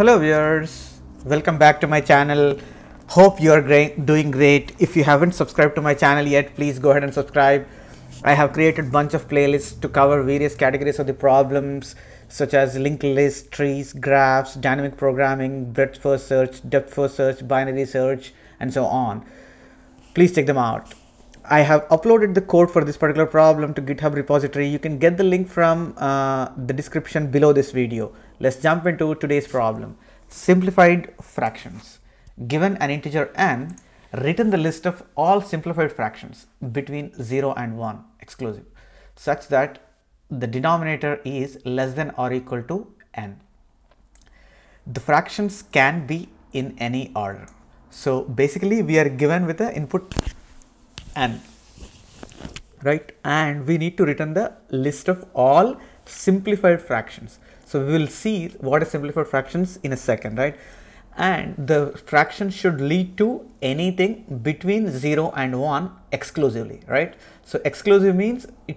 Hello viewers, welcome back to my channel. Hope you are great, doing great. If you haven't subscribed to my channel yet, please go ahead and subscribe. I have created bunch of playlists to cover various categories of the problems such as linked list, trees, graphs, dynamic programming, breadth first search, depth first search, binary search and so on. Please check them out. I have uploaded the code for this particular problem to GitHub repository. You can get the link from uh, the description below this video. Let's jump into today's problem. Simplified fractions. Given an integer n, written the list of all simplified fractions between 0 and 1 exclusive such that the denominator is less than or equal to n. The fractions can be in any order. So basically we are given with the input n right and we need to return the list of all simplified fractions so we will see what is simplified fractions in a second right and the fraction should lead to anything between 0 and 1 exclusively right so exclusive means it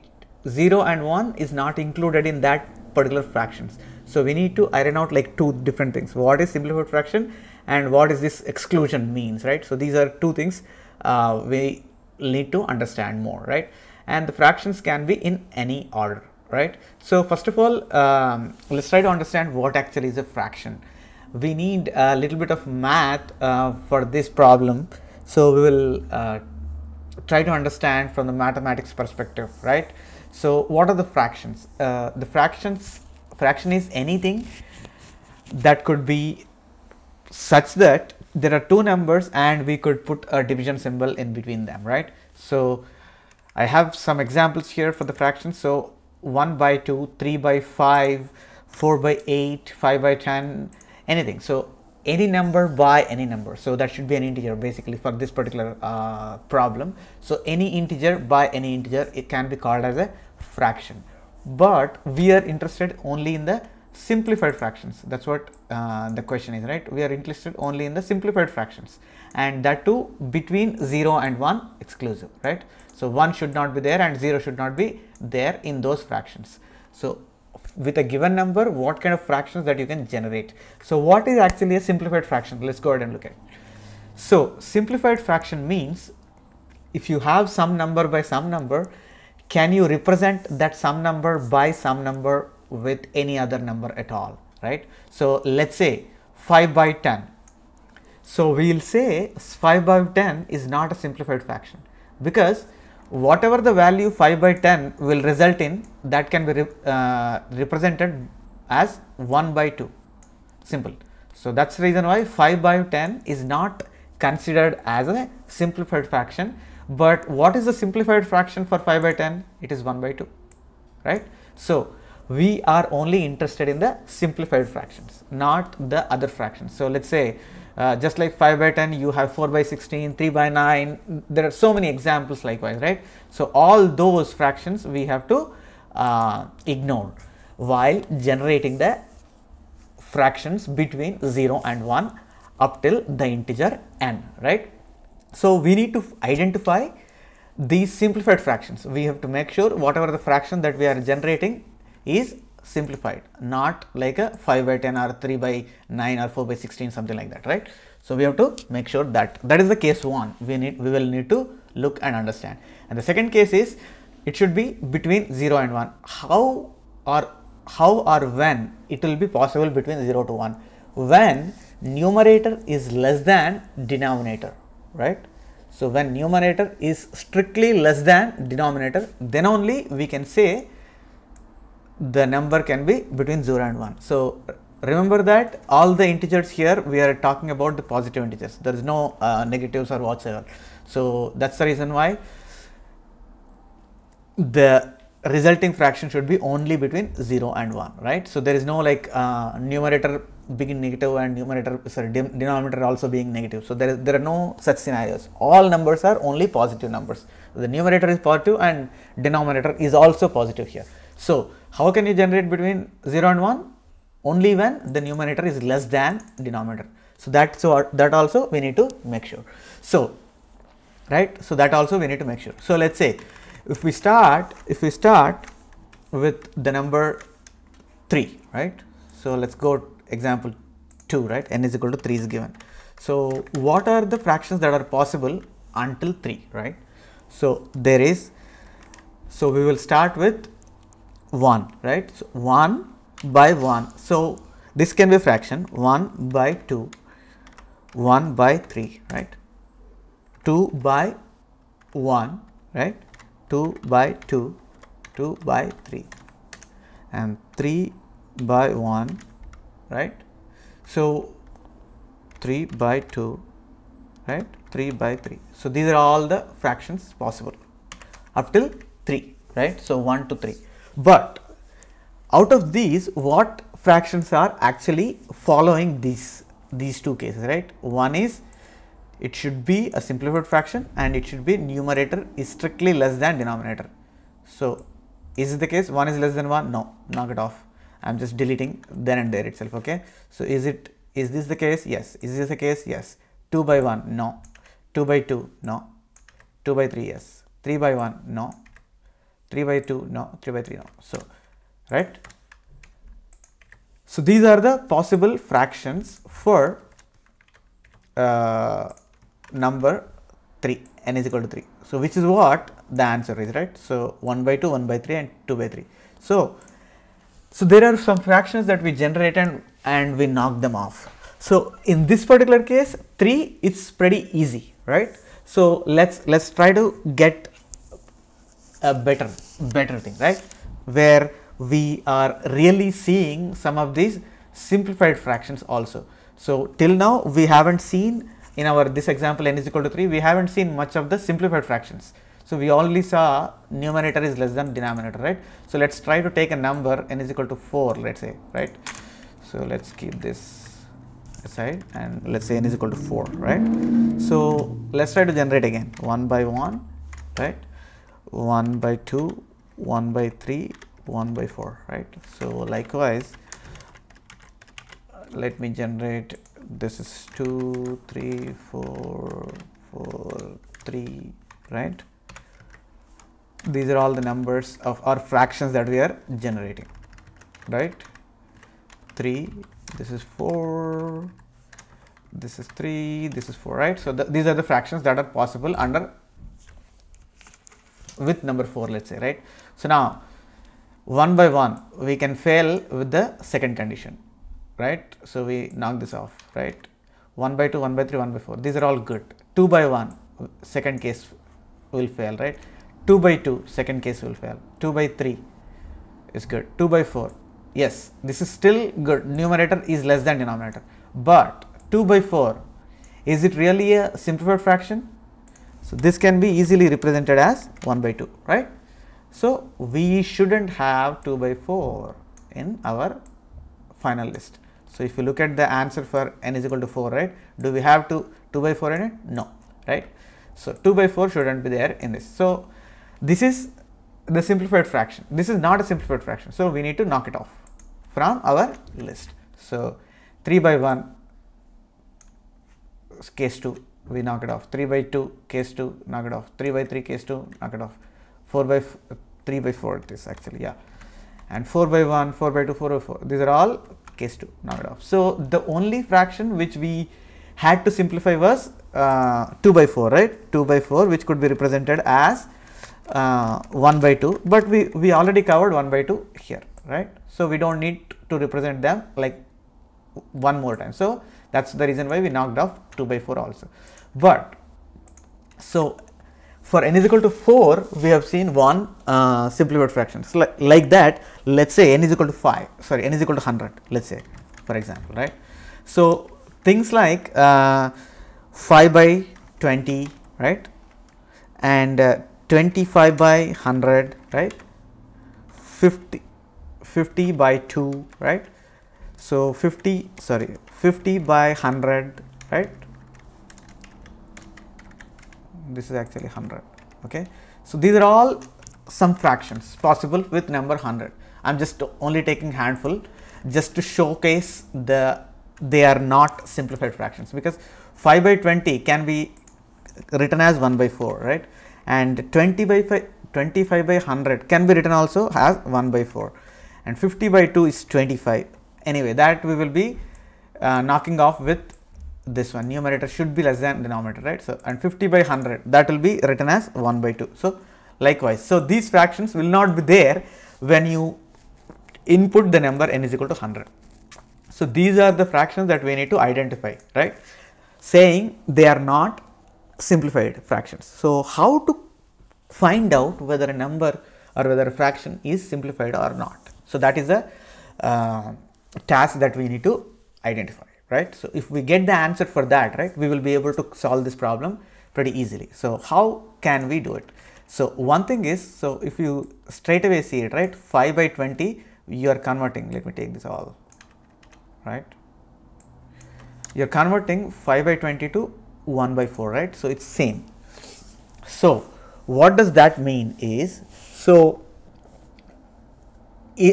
0 and 1 is not included in that particular fractions so we need to iron out like two different things what is simplified fraction and what is this exclusion means right so these are two things uh, we need to understand more, right? And the fractions can be in any order, right? So first of all, um, let's try to understand what actually is a fraction. We need a little bit of math uh, for this problem. So we will uh, try to understand from the mathematics perspective, right? So what are the fractions? Uh, the fractions, fraction is anything that could be such that there are two numbers and we could put a division symbol in between them, right? So I have some examples here for the fractions. So 1 by 2, 3 by 5, 4 by 8, 5 by 10, anything. So any number by any number. So that should be an integer basically for this particular uh, problem. So any integer by any integer, it can be called as a fraction. But we are interested only in the simplified fractions that's what uh, the question is right we are interested only in the simplified fractions and that too between 0 and 1 exclusive right so 1 should not be there and 0 should not be there in those fractions so with a given number what kind of fractions that you can generate so what is actually a simplified fraction let's go ahead and look at it so simplified fraction means if you have some number by some number can you represent that some number by some number with any other number at all, right. So, let us say 5 by 10. So, we will say 5 by 10 is not a simplified fraction because whatever the value 5 by 10 will result in that can be uh, represented as 1 by 2 simple. So, that is the reason why 5 by 10 is not considered as a simplified fraction, but what is the simplified fraction for 5 by 10? It is 1 by 2 right. So, we are only interested in the simplified fractions, not the other fractions. So, let us say uh, just like 5 by 10 you have 4 by 16, 3 by 9 there are so many examples likewise right. So, all those fractions we have to uh, ignore while generating the fractions between 0 and 1 up till the integer n right. So, we need to identify these simplified fractions we have to make sure whatever the fraction that we are generating is simplified not like a 5 by 10 or 3 by 9 or 4 by 16 something like that right so we have to make sure that that is the case one we need we will need to look and understand and the second case is it should be between 0 and 1 how or how or when it will be possible between 0 to 1 when numerator is less than denominator right so when numerator is strictly less than denominator then only we can say the number can be between 0 and 1. So remember that all the integers here we are talking about the positive integers there is no uh, negatives or whatsoever. So that's the reason why the resulting fraction should be only between 0 and 1 right. So there is no like uh, numerator being negative and numerator sorry denominator also being negative. So there is there are no such scenarios all numbers are only positive numbers the numerator is positive and denominator is also positive here. So how can you generate between 0 and 1? Only when the numerator is less than denominator. So that, so that also we need to make sure. So, right. So that also we need to make sure. So let's say if we start, if we start with the number 3, right. So let's go example 2, right. n is equal to 3 is given. So what are the fractions that are possible until 3, right. So there is, so we will start with 1 right so 1 by 1 so this can be fraction 1 by 2 1 by 3 right 2 by 1 right 2 by 2 2 by 3 and 3 by 1 right so 3 by 2 right 3 by 3 so these are all the fractions possible up till 3 right so 1 to 3 but out of these, what fractions are actually following these, these two cases, right? One is it should be a simplified fraction and it should be numerator is strictly less than denominator. So, is it the case 1 is less than 1? No, knock it off. I am just deleting then and there itself, okay? So, is it, is this the case? Yes. Is this the case? Yes. 2 by 1? No. 2 by 2? No. 2 by 3? Yes. 3 by 1? No. 3 by 2 no 3 by 3 no so right so these are the possible fractions for uh, number 3 n is equal to 3 so which is what the answer is right so 1 by 2 1 by 3 and 2 by 3 so so there are some fractions that we generate and and we knock them off so in this particular case 3 it's pretty easy right so let's let's try to get a better better thing right where we are really seeing some of these simplified fractions also so till now we haven't seen in our this example n is equal to 3 we haven't seen much of the simplified fractions so we only saw numerator is less than denominator right so let's try to take a number n is equal to 4 let's say right so let's keep this aside and let's say n is equal to 4 right so let's try to generate again 1 by 1 right 1 by 2 1 by 3 1 by 4 right so likewise uh, let me generate this is 2 3 4 4 3 right these are all the numbers of or fractions that we are generating right 3 this is 4 this is 3 this is 4 right so these are the fractions that are possible under with number 4 let's say right. So, now one by one we can fail with the second condition right. So, we knock this off right 1 by 2, 1 by 3, 1 by 4 these are all good 2 by 1 second case will fail right 2 by 2 second case will fail 2 by 3 is good 2 by 4 yes this is still good numerator is less than denominator but 2 by 4 is it really a simplified fraction so, this can be easily represented as 1 by 2, right. So, we shouldn't have 2 by 4 in our final list. So, if you look at the answer for n is equal to 4, right, do we have 2, 2 by 4 in it? No, right. So, 2 by 4 shouldn't be there in this. So, this is the simplified fraction. This is not a simplified fraction. So, we need to knock it off from our list. So, 3 by 1 case 2 we knock it off 3 by 2 case 2 knock it off 3 by 3 case 2 knock it off 4 by 3 by 4 it is actually yeah and 4 by 1 4 by 2 4 by 4 these are all case 2 knock it off so the only fraction which we had to simplify was uh, 2 by 4 right 2 by 4 which could be represented as uh, 1 by 2 but we we already covered 1 by 2 here right so we don't need to represent them like one more time so that's the reason why we knocked off 2 by 4 also but so for n is equal to 4, we have seen one uh, simplified fraction. So, like, like that, let's say n is equal to 5, sorry, n is equal to 100, let's say, for example, right. So, things like uh, 5 by 20, right, and uh, 25 by 100, right, 50, 50 by 2, right. So, 50, sorry, 50 by 100, right, this is actually 100 okay so these are all some fractions possible with number 100 i'm just only taking handful just to showcase the they are not simplified fractions because 5 by 20 can be written as 1 by 4 right and 20 by 5 25 by 100 can be written also as 1 by 4 and 50 by 2 is 25 anyway that we will be uh, knocking off with this one numerator should be less than denominator right so and 50 by 100 that will be written as 1 by 2 so likewise so these fractions will not be there when you input the number n is equal to 100 so these are the fractions that we need to identify right saying they are not simplified fractions so how to find out whether a number or whether a fraction is simplified or not so that is a uh, task that we need to identify right? So, if we get the answer for that, right, we will be able to solve this problem pretty easily. So, how can we do it? So, one thing is, so if you straight away see it, right, 5 by 20, you are converting, let me take this all, right. You are converting 5 by 20 to 1 by 4, right. So, it is same. So, what does that mean is, so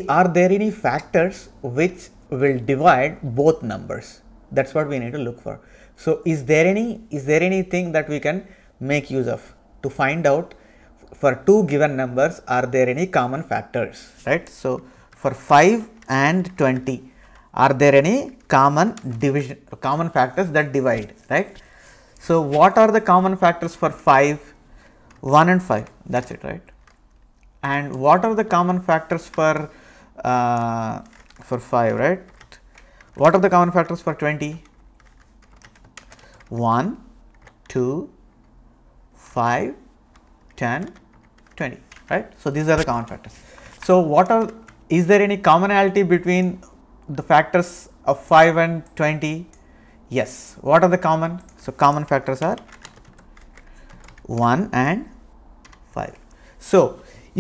are there any factors which will divide both numbers. That's what we need to look for. So is there any is there anything that we can make use of to find out for two given numbers are there any common factors right. So for 5 and 20 are there any common division common factors that divide right. So what are the common factors for 5 1 and 5 that's it right and what are the common factors for uh, for 5 right what are the common factors for 20 1 2 5 10 20 right so these are the common factors so what are is there any commonality between the factors of 5 and 20 yes what are the common so common factors are 1 and 5 so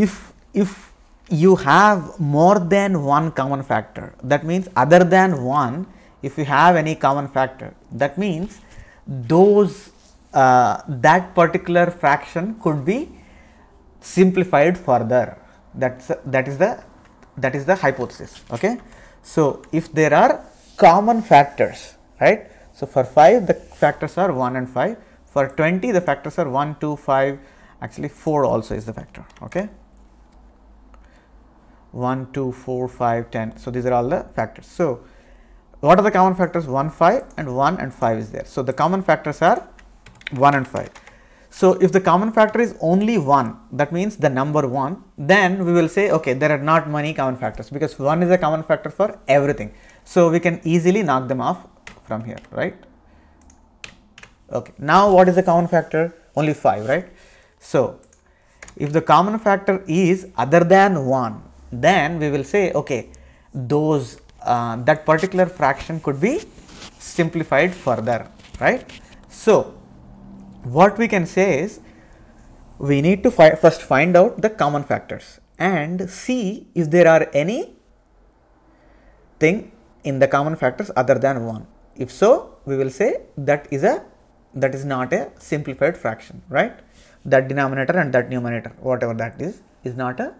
if if you have more than one common factor. That means other than one, if you have any common factor, that means those uh, that particular fraction could be simplified further. That's that is the that is the hypothesis. Okay. So if there are common factors, right? So for 5 the factors are 1 and 5, for 20 the factors are 1, 2, 5, actually 4 also is the factor. Okay. 1, 2, 4, 5, 10. So, these are all the factors. So, what are the common factors? 1, 5 and 1 and 5 is there. So, the common factors are 1 and 5. So, if the common factor is only 1, that means the number 1, then we will say, okay, there are not many common factors because 1 is a common factor for everything. So, we can easily knock them off from here, right? Okay. Now, what is the common factor? Only 5, right? So, if the common factor is other than 1, then we will say okay those uh, that particular fraction could be simplified further right so what we can say is we need to fi first find out the common factors and see if there are any thing in the common factors other than 1 if so we will say that is a that is not a simplified fraction right that denominator and that numerator whatever that is is not a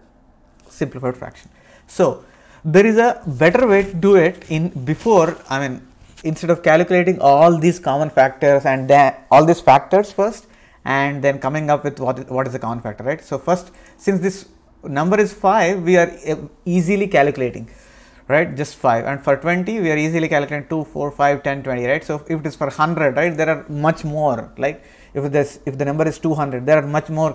simplified fraction. So, there is a better way to do it in before, I mean, instead of calculating all these common factors and then all these factors first and then coming up with what, what is the common factor, right? So, first, since this number is 5, we are eh, easily calculating right just 5 and for 20 we are easily calculating 2 4 5 10 20 right so if it is for 100 right there are much more like if this if the number is 200 there are much more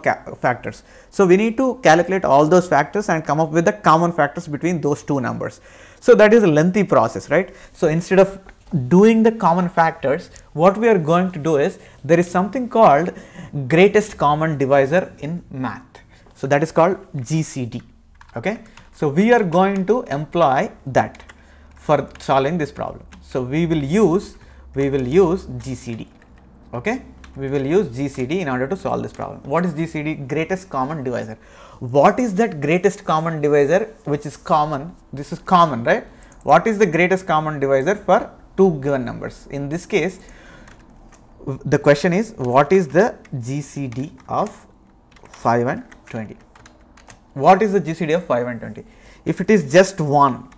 factors so we need to calculate all those factors and come up with the common factors between those two numbers so that is a lengthy process right so instead of doing the common factors what we are going to do is there is something called greatest common divisor in math so that is called gcd okay so we are going to employ that for solving this problem so we will use we will use gcd okay we will use GCD in order to solve this problem. What is GCD? Greatest common divisor. What is that greatest common divisor which is common? This is common, right? What is the greatest common divisor for two given numbers? In this case, the question is what is the GCD of 5 and 20? What is the GCD of 5 and 20? If it is just 1,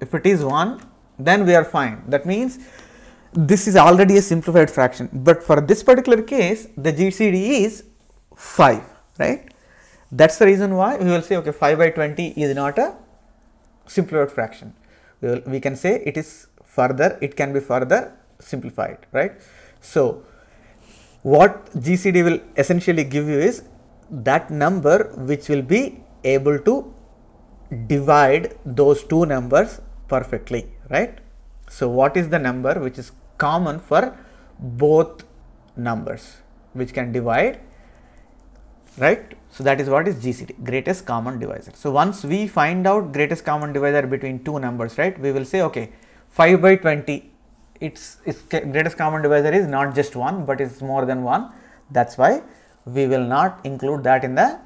if it is 1, then we are fine. That means this is already a simplified fraction but for this particular case the GCD is 5 right that's the reason why we will say okay 5 by 20 is not a simplified fraction we, will, we can say it is further it can be further simplified right so what GCD will essentially give you is that number which will be able to divide those two numbers perfectly right so what is the number which is common for both numbers which can divide right. So, that is what is GCD greatest common divisor. So, once we find out greatest common divisor between two numbers right we will say okay 5 by 20 its, its greatest common divisor is not just 1 but is more than 1 that is why we will not include that in the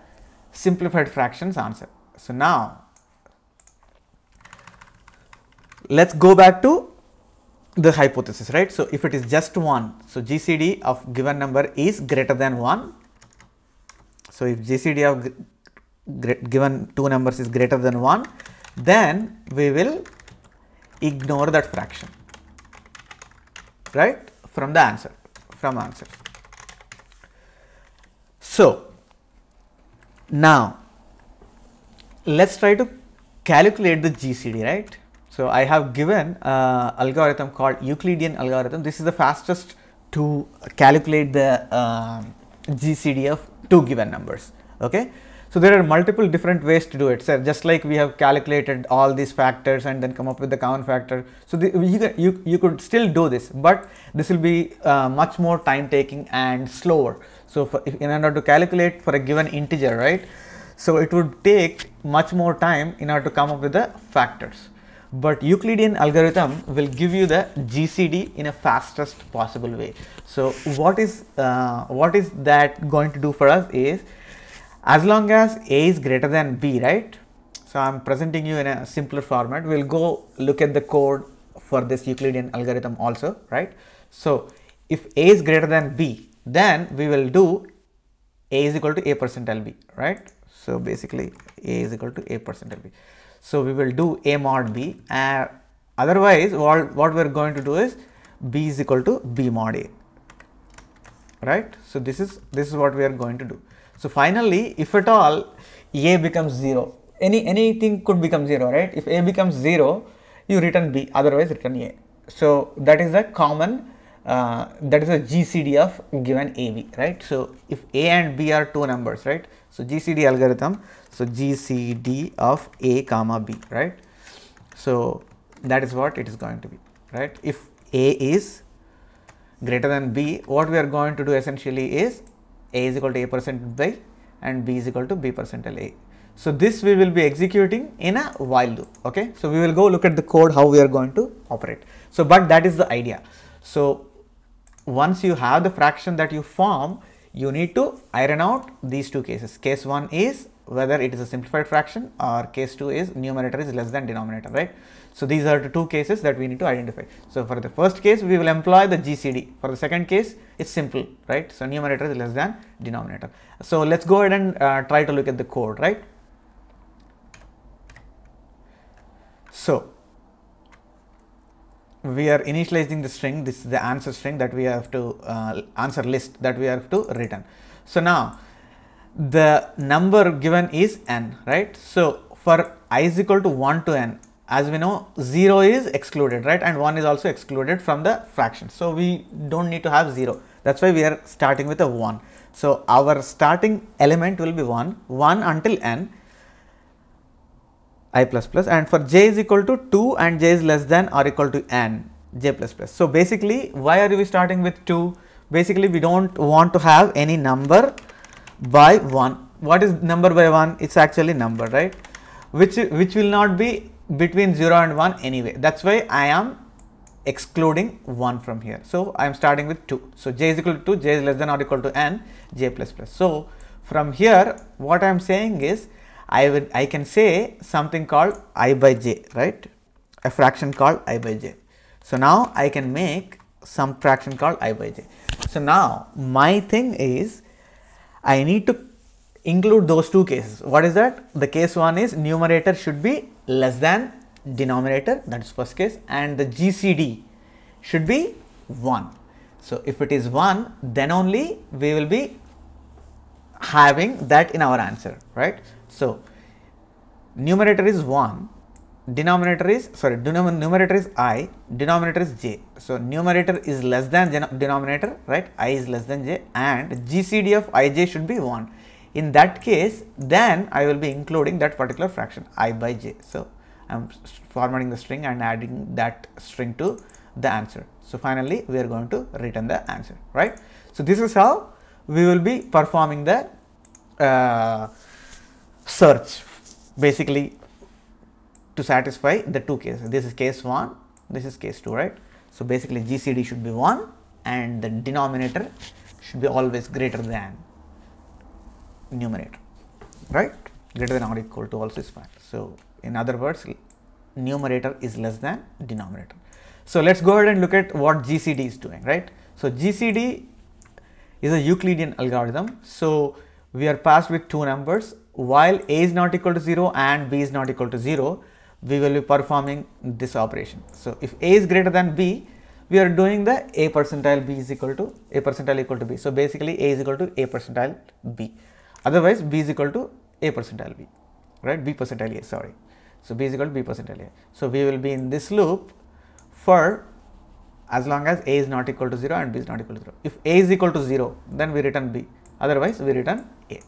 simplified fractions answer. So, now let us go back to the hypothesis right. So, if it is just 1, so GCD of given number is greater than 1. So, if GCD of given 2 numbers is greater than 1, then we will ignore that fraction right from the answer from answer. So, now let us try to calculate the GCD right. So I have given uh, algorithm called Euclidean algorithm. This is the fastest to calculate the uh, um, GCD of two given numbers. Okay. So there are multiple different ways to do it. So just like we have calculated all these factors and then come up with the common factor. So the, you, you, you could still do this, but this will be uh, much more time taking and slower. So for, in order to calculate for a given integer, right? So it would take much more time in order to come up with the factors but Euclidean algorithm will give you the GCD in a fastest possible way. So what is uh, what is that going to do for us is as long as A is greater than B, right? So I'm presenting you in a simpler format. We'll go look at the code for this Euclidean algorithm also, right? So if A is greater than B, then we will do A is equal to A percentile B, right? So basically A is equal to A percentile B. So, we will do A mod B and otherwise what, what we are going to do is B is equal to B mod A right. So, this is this is what we are going to do. So, finally, if at all A becomes 0 any anything could become 0 right if A becomes 0 you return B otherwise return A. So, that is the common uh, that is a GCD of given AB, right. So, if A and B are two numbers, right. So, GCD algorithm. So GCD of A comma B, right? So that is what it is going to be, right? If A is greater than B, what we are going to do essentially is A is equal to A percent by and B is equal to B percentile A. So this we will be executing in a while loop, okay? So we will go look at the code how we are going to operate. So but that is the idea. So once you have the fraction that you form, you need to iron out these two cases. Case 1 is whether it is a simplified fraction or case 2 is numerator is less than denominator, right. So, these are the two cases that we need to identify. So, for the first case, we will employ the GCD. For the second case, it's simple, right. So, numerator is less than denominator. So, let's go ahead and uh, try to look at the code, right. So, we are initializing the string, this is the answer string that we have to uh, answer list that we have to return. So, now the number given is n, right? So for i is equal to 1 to n, as we know 0 is excluded, right? And 1 is also excluded from the fraction. So we don't need to have 0. That's why we are starting with a 1. So our starting element will be 1, 1 until n i plus plus and for j is equal to 2 and j is less than or equal to n j plus plus. So basically why are we starting with 2? Basically we don't want to have any number by 1. What is number by 1? It's actually number, right? Which, which will not be between 0 and 1 anyway. That's why I am excluding 1 from here. So, I am starting with 2. So, j is equal to 2, j is less than or equal to n, j plus plus. So, from here what I am saying is I will I can say something called i by j, right? A fraction called i by j. So, now I can make some fraction called i by j. So, now my thing is I need to include those two cases. What is that? The case one is numerator should be less than denominator, that's first case, and the GCD should be 1. So if it is 1, then only we will be having that in our answer, right? So numerator is 1 denominator is sorry numerator is i denominator is j so numerator is less than denominator right i is less than j and gcd of ij should be 1 in that case then i will be including that particular fraction i by j so i'm formatting the string and adding that string to the answer so finally we are going to return the answer right so this is how we will be performing the uh, search basically to satisfy the two cases. This is case 1, this is case 2, right. So, basically GCD should be 1 and the denominator should be always greater than numerator, right, greater than or equal to also is fine. So, in other words, numerator is less than denominator. So, let us go ahead and look at what GCD is doing, right. So, GCD is a Euclidean algorithm. So, we are passed with two numbers while a is not equal to 0 and b is not equal to 0 we will be performing this operation. So, if A is greater than B, we are doing the A percentile B is equal to A percentile equal to B. So, basically A is equal to A percentile B, otherwise B is equal to A percentile B, right, B percentile A, sorry. So, B is equal to B percentile A. So, we will be in this loop for as long as A is not equal to 0 and B is not equal to 0. If A is equal to 0, then we return B, otherwise we return A.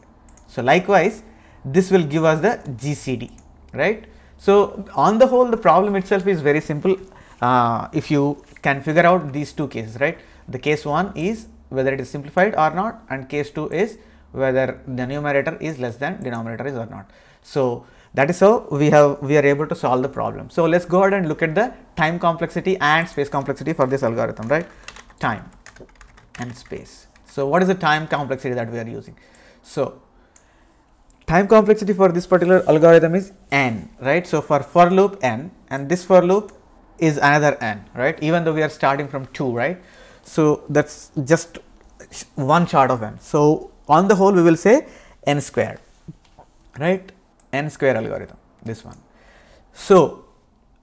So, likewise, this will give us the GCD, right. So, on the whole the problem itself is very simple uh, if you can figure out these two cases right. The case 1 is whether it is simplified or not and case 2 is whether the numerator is less than denominator is or not. So, that is how we have we are able to solve the problem. So, let us go ahead and look at the time complexity and space complexity for this algorithm right time and space. So, what is the time complexity that we are using? So, time complexity for this particular algorithm is n, right? So, for for loop n and this for loop is another n, right? Even though we are starting from 2, right? So, that is just one short of n. So, on the whole we will say n square, right? n square algorithm, this one. So,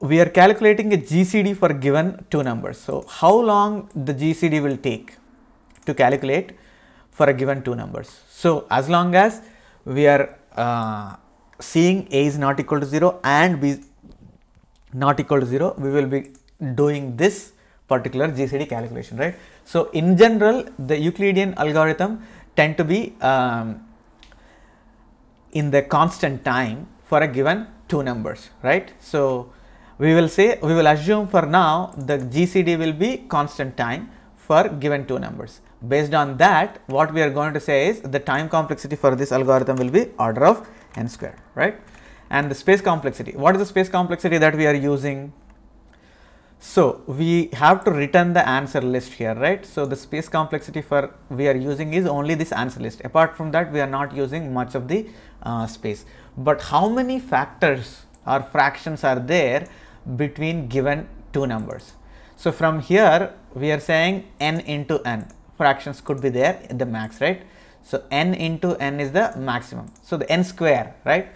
we are calculating a GCD for given two numbers. So, how long the GCD will take to calculate for a given two numbers? So, as long as we are uh, seeing a is not equal to 0 and b not equal to 0, we will be doing this particular GCD calculation, right. So, in general the Euclidean algorithm tend to be um, in the constant time for a given two numbers, right. So, we will say we will assume for now the GCD will be constant time for given two numbers based on that what we are going to say is the time complexity for this algorithm will be order of n square, right and the space complexity what is the space complexity that we are using so we have to return the answer list here right so the space complexity for we are using is only this answer list apart from that we are not using much of the uh, space but how many factors or fractions are there between given two numbers so from here we are saying n into n fractions could be there in the max right so n into n is the maximum so the n square right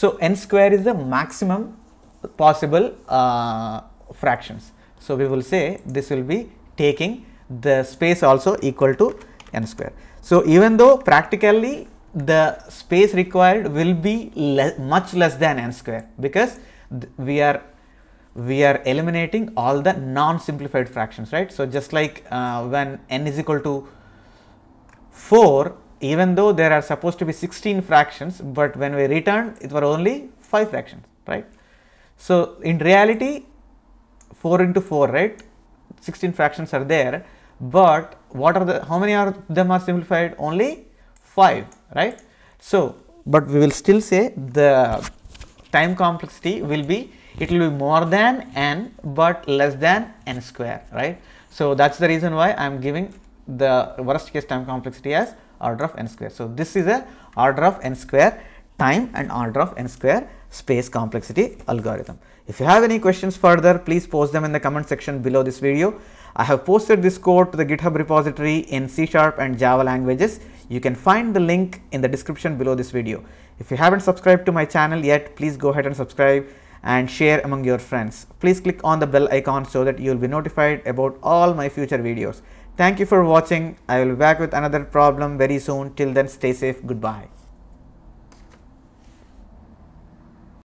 so n square is the maximum possible uh, fractions so we will say this will be taking the space also equal to n square so even though practically the space required will be le much less than n square because we are we are eliminating all the non-simplified fractions, right. So, just like uh, when n is equal to 4, even though there are supposed to be 16 fractions, but when we return, it were only 5 fractions, right. So, in reality, 4 into 4, right, 16 fractions are there, but what are the, how many are them are simplified? Only 5, right. So, but we will still say the time complexity will be it will be more than n but less than n square right so that's the reason why i'm giving the worst case time complexity as order of n square so this is a order of n square time and order of n square space complexity algorithm if you have any questions further please post them in the comment section below this video i have posted this code to the github repository in c sharp and java languages you can find the link in the description below this video if you haven't subscribed to my channel yet please go ahead and subscribe and share among your friends. Please click on the bell icon so that you will be notified about all my future videos. Thank you for watching. I will be back with another problem very soon. Till then, stay safe. Goodbye.